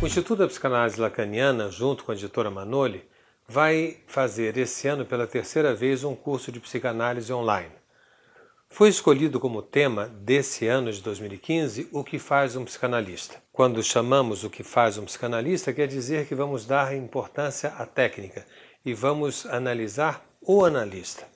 O Instituto da Psicanálise Lacaniana, junto com a editora Manoli, vai fazer esse ano pela terceira vez um curso de psicanálise online. Foi escolhido como tema desse ano de 2015 o que faz um psicanalista. Quando chamamos o que faz um psicanalista, quer dizer que vamos dar importância à técnica e vamos analisar o analista.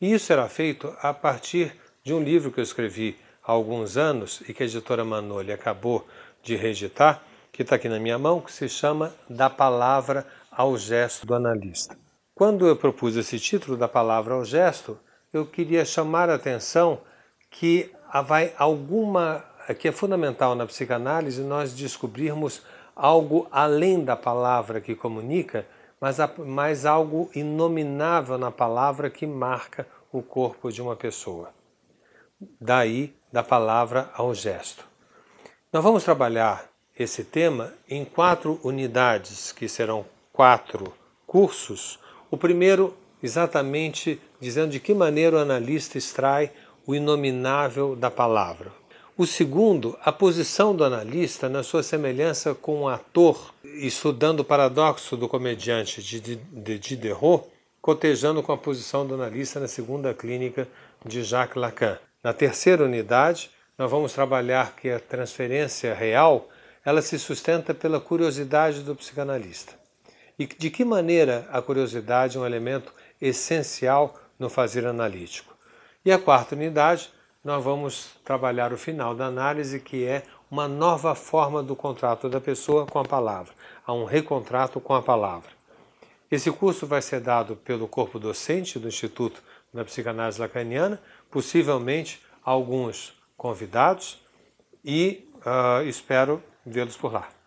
E isso será feito a partir de um livro que eu escrevi há alguns anos e que a editora Manoli acabou de reeditar, que está aqui na minha mão, que se chama Da Palavra ao Gesto do Analista. Quando eu propus esse título, Da Palavra ao Gesto, eu queria chamar a atenção que vai alguma que é fundamental na psicanálise nós descobrirmos algo além da palavra que comunica, mas, mas algo inominável na palavra que marca o corpo de uma pessoa. Daí, da palavra ao gesto. Nós vamos trabalhar esse tema em quatro unidades, que serão quatro cursos. O primeiro, exatamente dizendo de que maneira o analista extrai o inominável da palavra. O segundo, a posição do analista na sua semelhança com um ator, estudando o paradoxo do comediante de Diderot, cotejando com a posição do analista na segunda clínica de Jacques Lacan. Na terceira unidade, nós vamos trabalhar que é a transferência real ela se sustenta pela curiosidade do psicanalista. E de que maneira a curiosidade é um elemento essencial no fazer analítico? E a quarta unidade, nós vamos trabalhar o final da análise, que é uma nova forma do contrato da pessoa com a palavra, a um recontrato com a palavra. Esse curso vai ser dado pelo corpo docente do Instituto da Psicanálise Lacaniana, possivelmente alguns convidados, e uh, espero vê-los por lá.